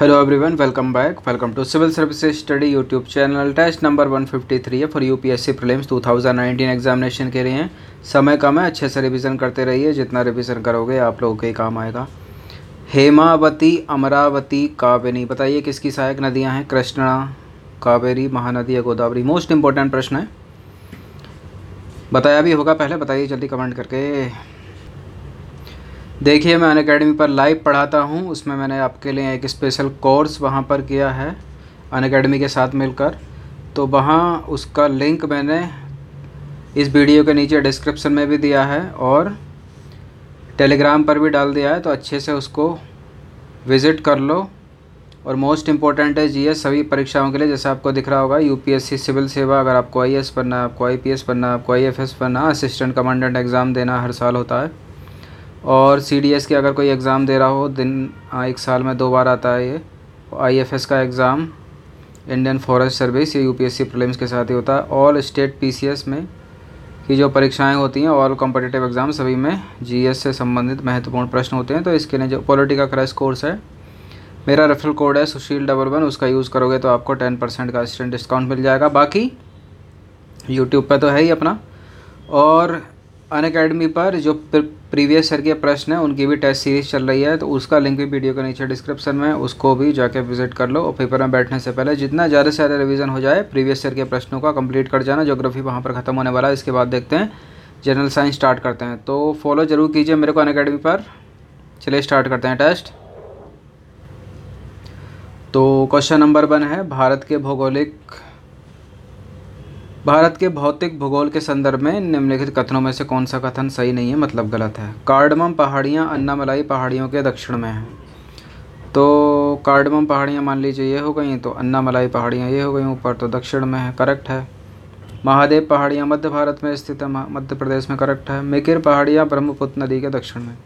hello everyone welcome back welcome to civil services study YouTube channel test number 153 है for UPSC prelims 2019 examination के लिए समय कम है अच्छे से रिवीजन करते रहिए जितना रिवीजन करोगे आप लोगों के काम आएगा हेमावती अमरावती कावेरी बताइए किसकी सहायक नदियाँ हैं कृष्णा कावेरी महानदी या गोदावरी मोस्ट इंपॉर्टेंट प्रश्न है बताया भी होगा पहले बताइए जल्दी कमेंट करके देखिए मैं अन अकेडमी पर लाइव पढ़ाता हूँ उसमें मैंने आपके लिए एक स्पेशल कोर्स वहाँ पर किया है अन अकेडमी के साथ मिलकर तो वहाँ उसका लिंक मैंने इस वीडियो के नीचे डिस्क्रिप्शन में भी दिया है और टेलीग्राम पर भी डाल दिया है तो अच्छे से उसको विज़िट कर लो और मोस्ट इम्पॉर्टेंट है जी सभी परीक्षाओं के लिए जैसा आपको दिख रहा होगा यूपीएससी सिविल सेवा अगर आपको आई बनना है आपको आई बनना है आपको आई बनना असिस्टेंट कमांडेंट एग्ज़ाम देना हर साल होता है और सी डी एस के अगर कोई एग्ज़ाम दे रहा हो दिन एक साल में दो बार आता है ये आई एफ एस का एग्ज़ाम इंडियन फॉरेस्ट सर्विस ये U P S C prelims के साथ ही होता है all state P C S में की जो परीक्षाएं होती हैं ऑल कॉम्पिटेटिव एग्ज़ाम सभी में एस से संबंधित महत्वपूर्ण प्रश्न होते हैं तो इसके लिए जो पॉलिटिका क्रैश कोर्स है मेरा रेफरल कोड है सुशील डबल वन उसका यूज़ करोगे तो आपको टेन परसेंट का स्टूडेंट डिस्काउंट मिल जाएगा बाकी यूट्यूब पर तो है ही अपना और अन अकेडमी पर जो प्रीवियस ईयर के प्रश्न हैं उनकी भी टेस्ट सीरीज चल रही है तो उसका लिंक भी वीडियो के नीचे डिस्क्रिप्शन में उसको भी जाके विजिट कर लो और पेपर में बैठने से पहले जितना ज़्यादा से ज़्यादा रिविज़न हो जाए प्रीवियस ईयर के प्रश्नों का कंप्लीट कर जाना जोग्राफी वहाँ पर ख़त्म होने वाला है इसके बाद देखते हैं जनरल साइंस स्टार्ट करते हैं तो फॉलो ज़रूर कीजिए मेरे को अन अकेडमी पर चलिए स्टार्ट करते हैं टेस्ट तो क्वेश्चन नंबर वन है भारत के भौगोलिक भारत के भौतिक भूगोल के संदर्भ में निम्नलिखित कथनों में से कौन सा कथन सही नहीं है मतलब गलत है कार्डमम पहाड़ियाँ अन्नामलाई पहाड़ियों के दक्षिण में हैं तो कार्डमम पहाड़ियाँ मान लीजिए ये हो गई तो अन्नामलाई पहाड़ियाँ ये हो गई ऊपर तो दक्षिण में है करेक्ट है महादेव पहाड़ियाँ मध्य भारत में स्थित है मध्य प्रदेश में करेक्ट है मिकिर पहाड़ियाँ ब्रह्मपुत्र नदी के दक्षिण में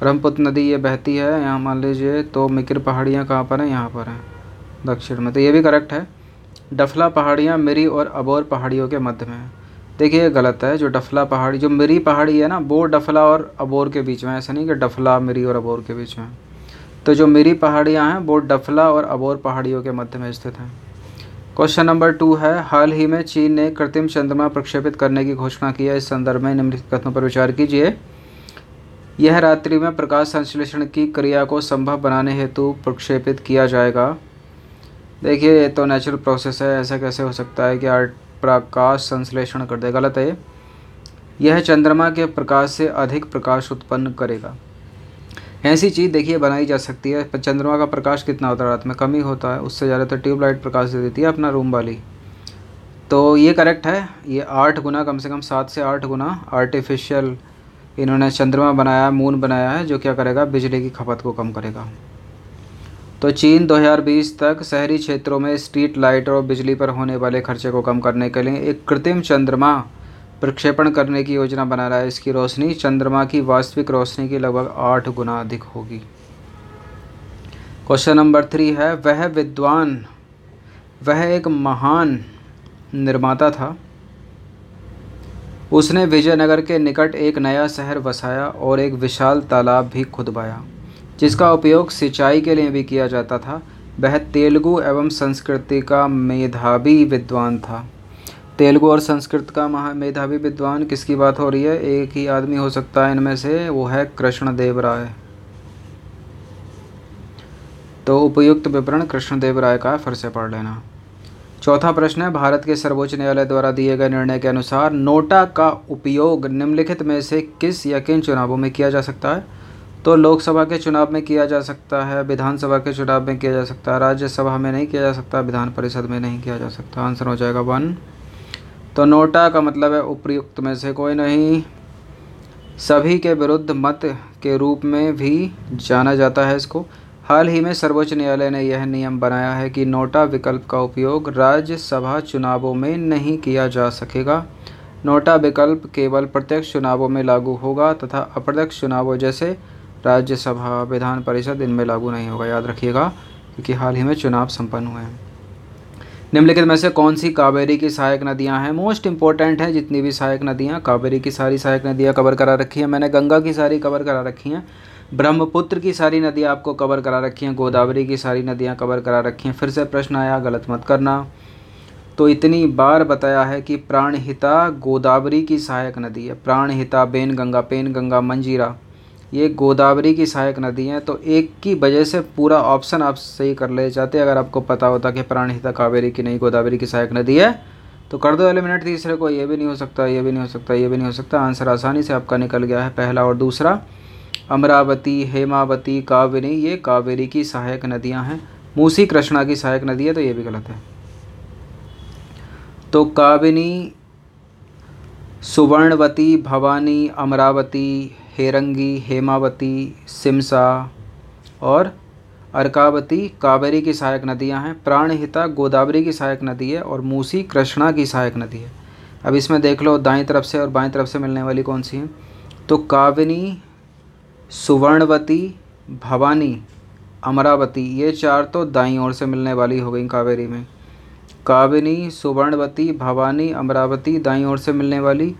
ब्रह्मपुत्र नदी ये बहती है यहाँ मान लीजिए तो मिकिर पहाड़ियाँ कहाँ पर हैं यहाँ पर हैं दक्षिण में तो ये भी करेक्ट है डफला पहाड़ियाँ मिरी और अबोर पहाड़ियों के मध्य में देखिए ये गलत है जो डफला पहाड़ी जो मिरी पहाड़ी है ना वो डफला और अबोर के बीच में ऐसा नहीं कि डफला मिरी और अबोर के बीच में तो जो मिरी पहाड़ियाँ हैं वो डफला और अबोर पहाड़ियों के मध्य में स्थित हैं क्वेश्चन नंबर टू है हाल ही में चीन ने कृत्रिम चंद्रमा प्रक्षेपित करने की घोषणा की है इस संदर्भ में निम्नलिखित कथनों पर विचार कीजिए यह रात्रि में प्रकाश संश्लेषण की क्रिया को संभव बनाने हेतु प्रक्षेपित किया जाएगा देखिए ये तो नेचुरल प्रोसेस है ऐसा कैसे हो सकता है कि आर्ट प्रकाश संश्लेषण कर दे गलत है यह चंद्रमा के प्रकाश से अधिक प्रकाश उत्पन्न करेगा ऐसी चीज़ देखिए बनाई जा सकती है चंद्रमा का प्रकाश कितना होता है रात में कमी होता है उससे ज़्यादातर तो ट्यूबलाइट प्रकाश दे देती है अपना रूम वाली तो ये करेक्ट है ये आठ गुना कम से कम सात से आठ गुना आर्टिफिशियल इन्होंने चंद्रमा बनाया मून बनाया है जो क्या करेगा बिजली की खपत को कम करेगा तो चीन 2020 तक शहरी क्षेत्रों में स्ट्रीट लाइट और बिजली पर होने वाले खर्चे को कम करने के लिए एक कृत्रिम चंद्रमा प्रक्षेपण करने की योजना बना रहा है इसकी रोशनी चंद्रमा की वास्तविक रोशनी की लगभग आठ गुना अधिक होगी क्वेश्चन नंबर थ्री है वह विद्वान वह एक महान निर्माता था उसने विजयनगर के निकट एक नया शहर बसाया और एक विशाल तालाब भी खुदवाया जिसका उपयोग सिंचाई के लिए भी किया जाता था वह तेलुगु एवं संस्कृति का मेधावी विद्वान था तेलुगु और संस्कृत का महा मेधावी विद्वान किसकी बात हो रही है एक ही आदमी हो सकता है इनमें से वो है कृष्णदेव राय तो उपयुक्त विवरण कृष्णदेव राय का फिर से पढ़ लेना चौथा प्रश्न है भारत के सर्वोच्च न्यायालय द्वारा दिए गए निर्णय के अनुसार नोटा का उपयोग निम्नलिखित में से किस या किन चुनावों में किया जा सकता है तो लोकसभा के चुनाव में किया जा सकता है विधानसभा के चुनाव में किया जा सकता है राज्यसभा में नहीं किया जा सकता विधान परिषद में नहीं किया जा सकता आंसर हो जाएगा वन तो नोटा का मतलब है उपयुक्त में से कोई नहीं सभी के विरुद्ध मत के रूप में भी जाना जाता है इसको हाल ही में सर्वोच्च न्यायालय ने यह नियम बनाया है कि नोटा विकल्प का उपयोग राज्यसभा चुनावों में नहीं किया जा सकेगा नोटा विकल्प केवल प्रत्यक्ष चुनावों में लागू होगा तथा अप्रत्यक्ष चुनावों जैसे राज्यसभा विधान परिषद इनमें लागू नहीं होगा याद रखिएगा क्योंकि हाल ही में चुनाव संपन्न हुए हैं निम्नलिखित में से कौन सी कावेरी की सहायक नदियां हैं मोस्ट इंपॉर्टेंट हैं जितनी भी सहायक नदियां कावेरी की सारी सहायक नदियां कवर करा रखी हैं मैंने गंगा की सारी कवर करा रखी हैं ब्रह्मपुत्र की सारी नदियां आपको कवर करा रखी हैं गोदावरी की सारी नदियां कवर करा रखी हैं फिर से प्रश्न आया गलत मत करना तो इतनी बार बताया है कि प्राणहिता गोदावरी की सहायक नदी है प्राणहिता बेन गंगा पेन गंगा मंजीरा ये गोदावरी की सहायक नदी हैं तो एक की वजह से पूरा ऑप्शन आप सही कर ले जाते अगर आपको पता होता कि प्राणहिता कावेरी की नहीं गोदावरी की सहायक नदी है तो कर दो एलिमिनेट तीसरे को ये भी नहीं हो सकता ये भी नहीं हो सकता ये भी नहीं हो सकता आंसर आसानी से आपका निकल गया है पहला और दूसरा अमरावती हेमावती कावेरी ये कावेरी की सहायक नदियाँ हैं मूसी कृष्णा की सहायक नदी है तो ये भी गलत है तो काविनी सुवर्णवती भवानी अमरावती हेरंगी हेमावती सिमसा और अर्कावती कावेरी की सहायक नदियां हैं प्राणहिता गोदावरी की सहायक नदी है और मूसी कृष्णा की सहायक नदी है अब इसमें देख लो दाएं तरफ से और बाएं तरफ से मिलने वाली कौन सी हैं तो काविनी सुवर्णवती भवानी अमरावती ये चार तो दाई ओर से मिलने वाली हो गई कावेरी में काविनी सुवर्णवती भवानी अमरावती दाई ओर से मिलने वाली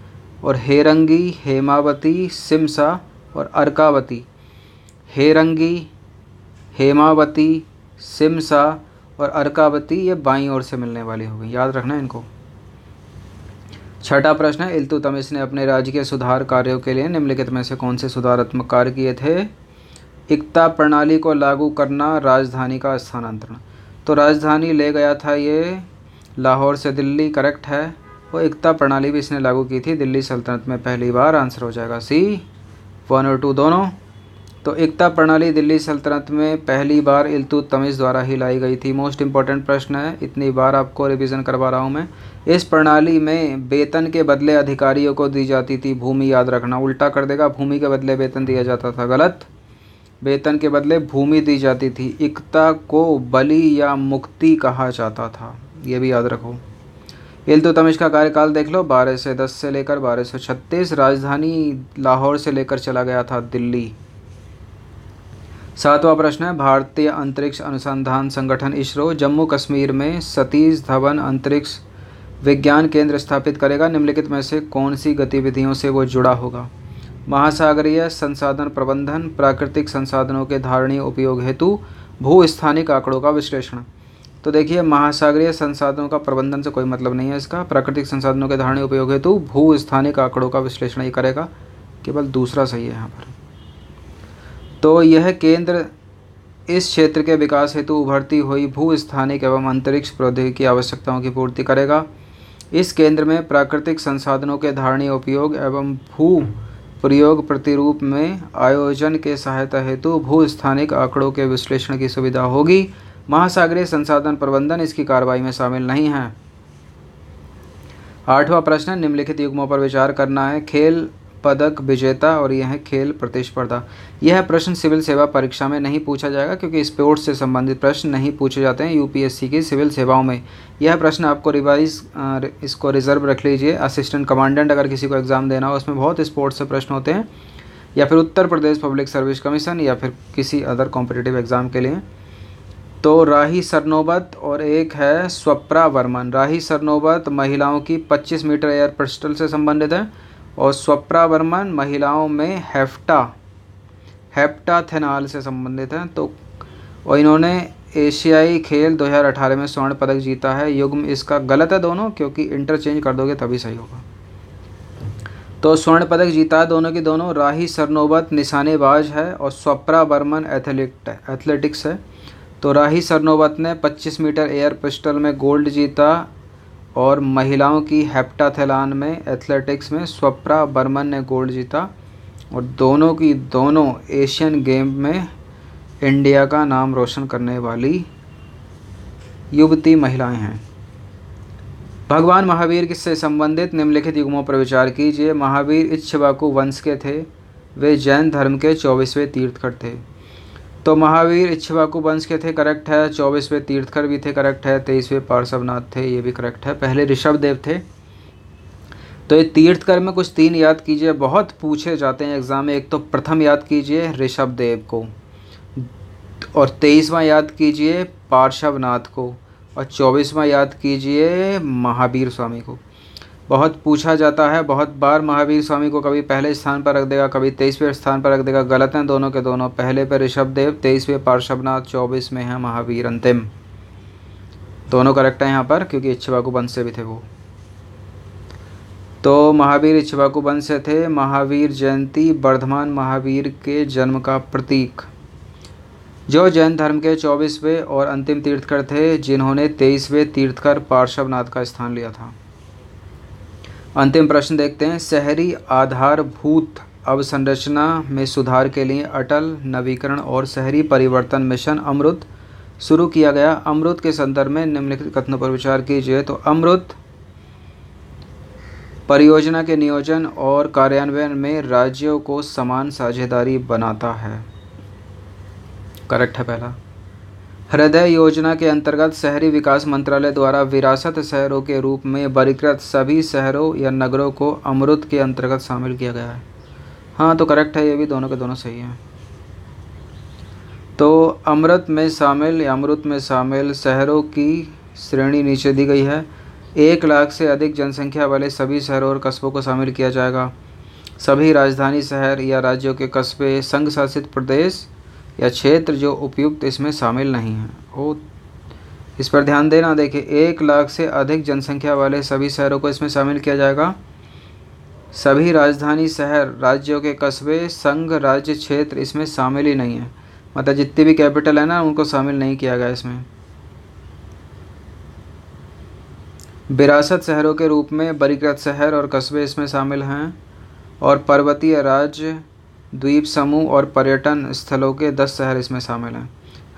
और हेरंगी हेमावती सिमसा और अर्कावती हेरंगी हेमावती सिमसा और अर्कावती ये बाई ओर से मिलने वाली हो गई याद रखना इनको छठा प्रश्न है इल्तुतमिश ने अपने राज्य के सुधार कार्यों के लिए निम्नलिखित में से कौन से सुधारात्मक कार्य किए थे एकता प्रणाली को लागू करना राजधानी का स्थानांतरण तो राजधानी ले गया था ये लाहौर से दिल्ली करेक्ट है वो एकता प्रणाली भी इसने लागू की थी दिल्ली सल्तनत में पहली बार आंसर हो जाएगा सी वन और टू दोनों तो एकता प्रणाली दिल्ली सल्तनत में पहली बार इल्तुतमिश द्वारा ही लाई गई थी मोस्ट इंपॉर्टेंट प्रश्न है इतनी बार आपको रिविज़न करवा रहा हूँ मैं इस प्रणाली में वेतन के बदले अधिकारियों को दी जाती थी भूमि याद रखना उल्टा कर देगा भूमि के बदले वेतन दिया जाता था गलत वेतन के बदले भूमि दी जाती थी एकता को बलि या मुक्ति कहा जाता था ये भी याद रखो इल्तुतमिश का कार्यकाल देख लो बारह से दस से लेकर बारह सौ छत्तीस राजधानी लाहौर से लेकर चला गया था दिल्ली सातवां प्रश्न है भारतीय अंतरिक्ष अनुसंधान संगठन इसरो जम्मू कश्मीर में सतीश धवन अंतरिक्ष विज्ञान केंद्र स्थापित करेगा निम्नलिखित में से कौन सी गतिविधियों से वो जुड़ा होगा महासागरीय संसाधन प्रबंधन प्राकृतिक संसाधनों के धारणीय उपयोग हेतु भूस्थानिक आंकड़ों का विश्लेषण तो देखिए महासागरीय संसाधनों का प्रबंधन से कोई मतलब नहीं है इसका प्राकृतिक संसाधनों के धारणी उपयोग हेतु भू स्थानिक आंकड़ों का विश्लेषण ही करेगा केवल दूसरा सही है यहाँ पर तो यह केंद्र इस क्षेत्र के विकास हेतु उभरती हुई भू स्थानिक एवं अंतरिक्ष प्रौद्योगिकी की आवश्यकताओं की पूर्ति करेगा इस केंद्र में प्राकृतिक संसाधनों के धारणी उपयोग एवं भू प्रयोग प्रतिरूप में आयोजन के सहायता हेतु भू स्थानिक आंकड़ों के विश्लेषण की सुविधा होगी महासागरीय संसाधन प्रबंधन इसकी कार्रवाई में शामिल नहीं है आठवां प्रश्न निम्नलिखित युग्मों पर विचार करना है खेल पदक विजेता और यह खेल प्रतिस्पर्धा यह प्रश्न सिविल सेवा परीक्षा में नहीं पूछा जाएगा क्योंकि स्पोर्ट्स से संबंधित प्रश्न नहीं पूछे जाते हैं यूपीएससी की सिविल सेवाओं में यह प्रश्न आपको रिवाइज इसको रिजर्व रख लीजिए असिस्टेंट कमांडेंट अगर किसी को एग्ज़ाम देना हो उसमें बहुत स्पोर्ट्स से प्रश्न होते हैं या फिर Uttar Pradesh public service commission या फिर किसी अदर कॉम्पिटेटिव एग्ज़ाम के लिए तो राही सरनोबत और एक है स्वप्रा वर्मन राही सरनोबत महिलाओं की 25 मीटर एयर पिस्टल से संबंधित है और स्वप्रा वर्मन महिलाओं में हेफ्टा हेप्टाथेनाल से संबंधित हैं तो और इन्होंने एशियाई खेल 2018 में स्वर्ण पदक जीता है युग्म इसका गलत है दोनों क्योंकि इंटरचेंज कर दोगे तभी सही होगा तो स्वर्ण पदक जीता है दोनों के दोनों राही सरनोबत निशानेबाज है और स्वप्रा वर्मन एथलेट एथलेटिक्स है तो राही सरनोबत ने 25 मीटर एयर पिस्टल में गोल्ड जीता और महिलाओं की हेप्टाथेलान में एथलेटिक्स में स्वप्रा बर्मन ने गोल्ड जीता और दोनों की दोनों एशियन गेम में इंडिया का नाम रोशन करने वाली युवती महिलाएं हैं भगवान महावीर से संबंधित निम्नलिखित युगमों पर विचार कीजिए महावीर इच्छवाकु वंश के थे वे जैन धर्म के चौबीसवें तीर्थकर थे तो महावीर इच्छवाकु वंश के थे करेक्ट है चौबीसवें तीर्थकर भी थे करेक्ट है तेईसवें पार्श्वनाथ थे ये भी करेक्ट है पहले ऋषभ देव थे तो ये तीर्थकर में कुछ तीन याद कीजिए बहुत पूछे जाते हैं एग्ज़ाम में एक तो प्रथम याद कीजिए ऋषभ देव को और तेईसवा याद कीजिए पार्श्वनाथ को और चौबीसवा याद कीजिए महावीर स्वामी को बहुत पूछा जाता है बहुत बार महावीर स्वामी को कभी पहले स्थान पर रख देगा कभी तेईसवें स्थान पर रख देगा गलत हैं दोनों के दोनों पहले पर ऋषभ देव तेईसवें पार्श्वनाथ चौबीस में है महावीर अंतिम दोनों करेक्ट हैं यहाँ पर क्योंकि इच्छवाकू से भी थे वो तो महावीर इच्छवाकू से थे महावीर जयंती वर्धमान महावीर के जन्म का प्रतीक जो जैन धर्म के चौबीसवें और अंतिम तीर्थकर थे जिन्होंने तेईसवें तीर्थकर पार्श्वनाथ का स्थान लिया था अंतिम प्रश्न देखते हैं शहरी आधारभूत अवसंरचना में सुधार के लिए अटल नवीकरण और शहरी परिवर्तन मिशन अमृत शुरू किया गया अमृत के संदर्भ में निम्नलिखित कथनों पर विचार कीजिए तो अमृत परियोजना के नियोजन और कार्यान्वयन में राज्यों को समान साझेदारी बनाता है करेक्ट है पहला हृदय योजना के अंतर्गत शहरी विकास मंत्रालय द्वारा विरासत शहरों के रूप में वर्गीकृत सभी शहरों या नगरों को अमृत के अंतर्गत शामिल किया गया है हाँ तो करेक्ट है ये भी दोनों के दोनों सही हैं तो अमृत में शामिल या अमृत में शामिल शहरों की श्रेणी नीचे दी गई है एक लाख से अधिक जनसंख्या वाले सभी शहरों और कस्बों को शामिल किया जाएगा सभी राजधानी शहर या राज्यों के कस्बे संघ शासित प्रदेश या क्षेत्र जो उपयुक्त इसमें शामिल नहीं है वो इस पर ध्यान देना देखिए एक लाख से अधिक जनसंख्या वाले सभी शहरों को इसमें शामिल किया जाएगा सभी राजधानी शहर राज्यों के कस्बे संघ राज्य क्षेत्र इसमें शामिल ही नहीं है मतलब जितनी भी कैपिटल है ना उनको शामिल नहीं किया गया इसमें विरासत शहरों के रूप में बरीकृत शहर और कस्बे इसमें शामिल हैं और पर्वतीय राज्य द्वीप समूह और पर्यटन स्थलों के दस शहर इसमें शामिल हैं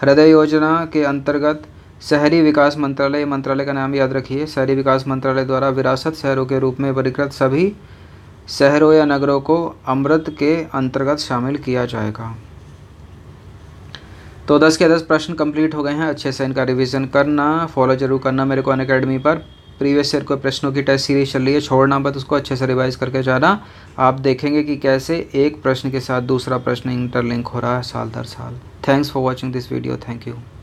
हृदय योजना के अंतर्गत शहरी विकास मंत्रालय मंत्रालय का नाम याद रखिए शहरी विकास मंत्रालय द्वारा विरासत शहरों के रूप में वर्गीकृत सभी शहरों या नगरों को अमृत के अंतर्गत शामिल किया जाएगा तो दस के दस प्रश्न कंप्लीट हो गए हैं अच्छे से इनका रिवीजन करना फॉलो जरूर करना मेरे को अन अकेडमी पर प्रीवियस ईयर कोई प्रश्नों की टेस्ट सीरीज चल रही है छोड़ना बस उसको अच्छे से रिवाइज करके जाना आप देखेंगे कि कैसे एक प्रश्न के साथ दूसरा प्रश्न इंटरलिंक हो रहा है साल दर साल thanks for watching this video thank you